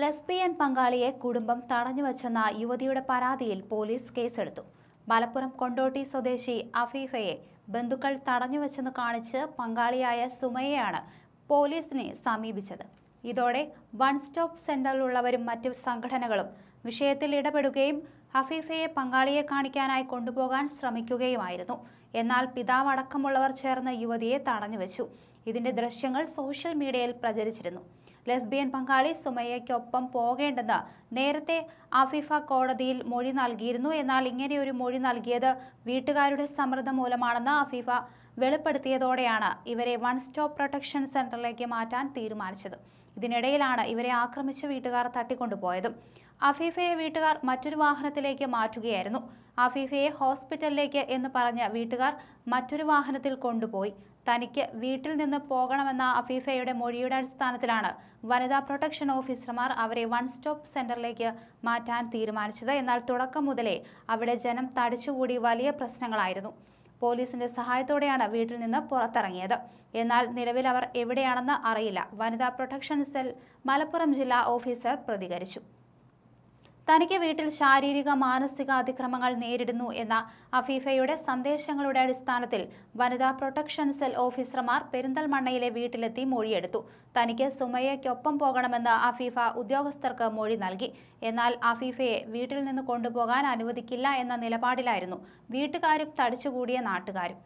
lesbian പങ്കാളിയെ കുടുംബം തടഞ്ഞുവച്ചെന്ന യുവതിയുടെ പരാതിയിൽ പോലീസ് കേസെടുത്തു മലപ്പുറം കൊണ്ടോട്ടി സ്വദേശി അഫീഫയെ ബന്ധുക്കൾ തടഞ്ഞുവച്ചെന്ന് കാണിച്ച് പങ്കാളിയായ സുമയെയാണ് പോലീസിനെ സമീപിച്ചത് ഇതോടെ വൺ സ്റ്റോപ്പ് സെന്ററിലുള്ളവരും മറ്റു സംഘടനകളും വിഷയത്തിൽ ഇടപെടുകയും ഹഫീഫയെ പങ്കാളിയെ കാണിക്കാനായി കൊണ്ടുപോകാൻ ശ്രമിക്കുകയുമായിരുന്നു എന്നാൽ പിതാവ് അടക്കമുള്ളവർ ചേർന്ന് യുവതിയെ തടഞ്ഞുവച്ചു ഇതിന്റെ ദൃശ്യങ്ങൾ സോഷ്യൽ മീഡിയയിൽ പ്രചരിച്ചിരുന്നു ലെസ്ബിയൻ പങ്കാളി സുമയ്യയ്ക്കൊപ്പം പോകേണ്ടെന്ന് നേരത്തെ ആഫിഫ കോടതിയിൽ മൊഴി നൽകിയിരുന്നു എന്നാൽ ഇങ്ങനെയൊരു മൊഴി നൽകിയത് വീട്ടുകാരുടെ സമ്മർദ്ദം മൂലമാണെന്ന് ആഫിഫ വെളിപ്പെടുത്തിയതോടെയാണ് ഇവരെ വൺ സ്റ്റോപ്പ് പ്രൊട്ടക്ഷൻ സെന്ററിലേക്ക് മാറ്റാൻ തീരുമാനിച്ചത് ഇതിനിടയിലാണ് ഇവരെ ആക്രമിച്ച വീട്ടുകാർ തട്ടിക്കൊണ്ടുപോയതും അഫീഫയെ വീട്ടുകാർ മറ്റൊരു വാഹനത്തിലേക്ക് മാറ്റുകയായിരുന്നു അഫീഫയെ ഹോസ്പിറ്റലിലേക്ക് എന്ന് പറഞ്ഞ വീട്ടുകാർ മറ്റൊരു വാഹനത്തിൽ കൊണ്ടുപോയി തനിക്ക് വീട്ടിൽ നിന്ന് പോകണമെന്ന അഫീഫയുടെ മൊഴിയുടെ അടിസ്ഥാനത്തിലാണ് വനിതാ പ്രൊട്ടക്ഷൻ ഓഫീസർമാർ അവരെ വൺ സ്റ്റോപ്പ് സെന്ററിലേക്ക് മാറ്റാൻ തീരുമാനിച്ചത് എന്നാൽ തുടക്കം മുതലേ അവിടെ ജനം തടിച്ചുകൂടി വലിയ പ്രശ്നങ്ങളായിരുന്നു പോലീസിന്റെ സഹായത്തോടെയാണ് വീട്ടിൽ നിന്ന് പുറത്തിറങ്ങിയത് എന്നാൽ നിലവിൽ അവർ എവിടെയാണെന്ന് അറിയില്ല വനിതാ പ്രൊട്ടക്ഷൻ സെൽ മലപ്പുറം ജില്ലാ ഓഫീസർ പ്രതികരിച്ചു തനിക്ക് വീട്ടിൽ ശാരീരിക മാനസിക അതിക്രമങ്ങൾ നേരിടുന്നു എന്ന അഫീഫയുടെ സന്ദേശങ്ങളുടെ അടിസ്ഥാനത്തിൽ വനിതാ പ്രൊട്ടക്ഷൻ സെൽ ഓഫീസർമാർ പെരിന്തൽമണ്ണയിലെ വീട്ടിലെത്തി മൊഴിയെടുത്തു തനിക്ക് സുമയ്യയ്ക്കൊപ്പം പോകണമെന്ന് അഫീഫ ഉദ്യോഗസ്ഥർക്ക് മൊഴി നൽകി എന്നാൽ അഫീഫയെ വീട്ടിൽ നിന്ന് കൊണ്ടുപോകാൻ അനുവദിക്കില്ല എന്ന നിലപാടിലായിരുന്നു വീട്ടുകാരും തടിച്ചുകൂടിയ നാട്ടുകാരും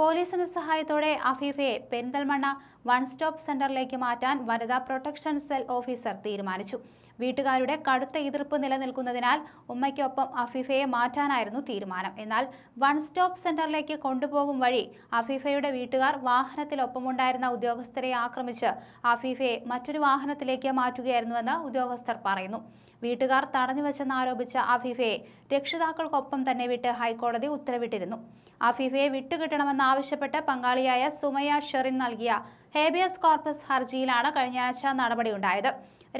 പോലീസിന് സഹായത്തോടെ അഫീഫയെ പെരിന്തൽമണ്ണ വൺ സ്റ്റോപ്പ് സെന്ററിലേക്ക് മാറ്റാൻ വനിതാ പ്രൊട്ടക്ഷൻ സെൽ ഓഫീസർ തീരുമാനിച്ചു വീട്ടുകാരുടെ കടുത്ത എതിർപ്പ് നിലനിൽക്കുന്നതിനാൽ ഉമ്മയ്ക്കൊപ്പം അഫീഫയെ മാറ്റാനായിരുന്നു തീരുമാനം എന്നാൽ വൺ സ്റ്റോപ്പ് സെന്ററിലേക്ക് കൊണ്ടുപോകും വഴി അഫീഫയുടെ വീട്ടുകാർ വാഹനത്തിലൊപ്പമുണ്ടായിരുന്ന ഉദ്യോഗസ്ഥരെ ആക്രമിച്ച് അഫീഫയെ മറ്റൊരു വാഹനത്തിലേക്ക് മാറ്റുകയായിരുന്നുവെന്ന് ഉദ്യോഗസ്ഥർ പറയുന്നു വീട്ടുകാർ തടഞ്ഞുവെച്ചെന്നാരോപിച്ച അഫീഫയെ രക്ഷിതാക്കൾക്കൊപ്പം തന്നെ വിട്ട് ഹൈക്കോടതി ഉത്തരവിട്ടിരുന്നു അഫീഫയെ വിട്ടുകിട്ടണമെന്നാവശ്യപ്പെട്ട് പങ്കാളിയായ സുമയ ഷെറിൻ നൽകിയ ഹേബിയസ് കോർപ്പസ് ഹർജിയിലാണ് കഴിഞ്ഞയാഴ്ച നടപടിയുണ്ടായത്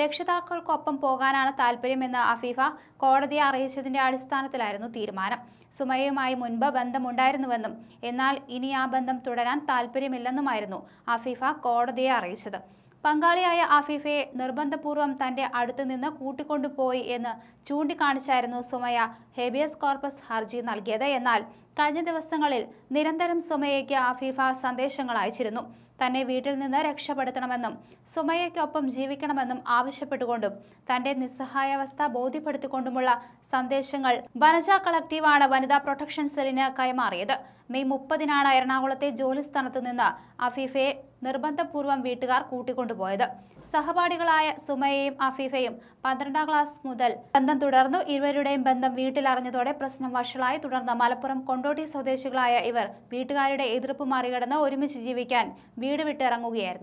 രക്ഷിതാക്കൾക്കൊപ്പം പോകാനാണ് താൽപ്പര്യമെന്ന് അഫീഫ കോടതിയെ അറിയിച്ചതിന്റെ അടിസ്ഥാനത്തിലായിരുന്നു തീരുമാനം സുമയയുമായി മുൻപ് ബന്ധമുണ്ടായിരുന്നുവെന്നും എന്നാൽ ഇനി ആ ബന്ധം തുടരാൻ താല്പര്യമില്ലെന്നുമായിരുന്നു അഫീഫ കോടതിയെ അറിയിച്ചത് പങ്കാളിയായ ആഫീഫയെ നിർബന്ധപൂർവ്വം തന്റെ അടുത്തു നിന്ന് കൂട്ടിക്കൊണ്ടുപോയി എന്ന് ചൂണ്ടിക്കാണിച്ചായിരുന്നു സുമയ ഹേബിയസ് കോർപ്പസ് ഹർജി നൽകിയത് എന്നാൽ കഴിഞ്ഞ ദിവസങ്ങളിൽ നിരന്തരം സുമയ്യയ്ക്ക് ആഫീഫ സന്ദേശങ്ങൾ അയച്ചിരുന്നു തന്നെ വീട്ടിൽ നിന്ന് രക്ഷപ്പെടുത്തണമെന്നും സുമയ്യയ്ക്കൊപ്പം ജീവിക്കണമെന്നും ആവശ്യപ്പെട്ടുകൊണ്ടും തന്റെ നിസ്സഹായാവസ്ഥ ബോധ്യപ്പെടുത്തിക്കൊണ്ടുമുള്ള സന്ദേശങ്ങൾ വനജ കളക്റ്റീവാണ് വനിതാ പ്രൊട്ടക്ഷൻ സെല്ലിന് കൈമാറിയത് മെയ് മുപ്പതിനാണ് എറണാകുളത്തെ ജോലിസ്ഥാനത്ത് നിന്ന് അഫീഫയെ നിർബന്ധപൂർവ്വം വീട്ടുകാർ കൂട്ടിക്കൊണ്ടുപോയത് സഹപാഠികളായ സുമയയും അഫീഫയും പന്ത്രണ്ടാം ക്ലാസ് മുതൽ ബന്ധം തുടർന്നു ഇരുവരുടെയും ബന്ധം വീട്ടിലറിഞ്ഞതോടെ പ്രശ്നം വഷളായി തുടർന്ന് മലപ്പുറം കൊണ്ടോ കൊണ്ടോട്ടി സ്വദേശികളായ ഇവർ വീട്ടുകാരുടെ എതിർപ്പ് മറികടന്ന് ഒരുമിച്ച് ജീവിക്കാൻ വീട് വിട്ടിറങ്ങുകയായിരുന്നു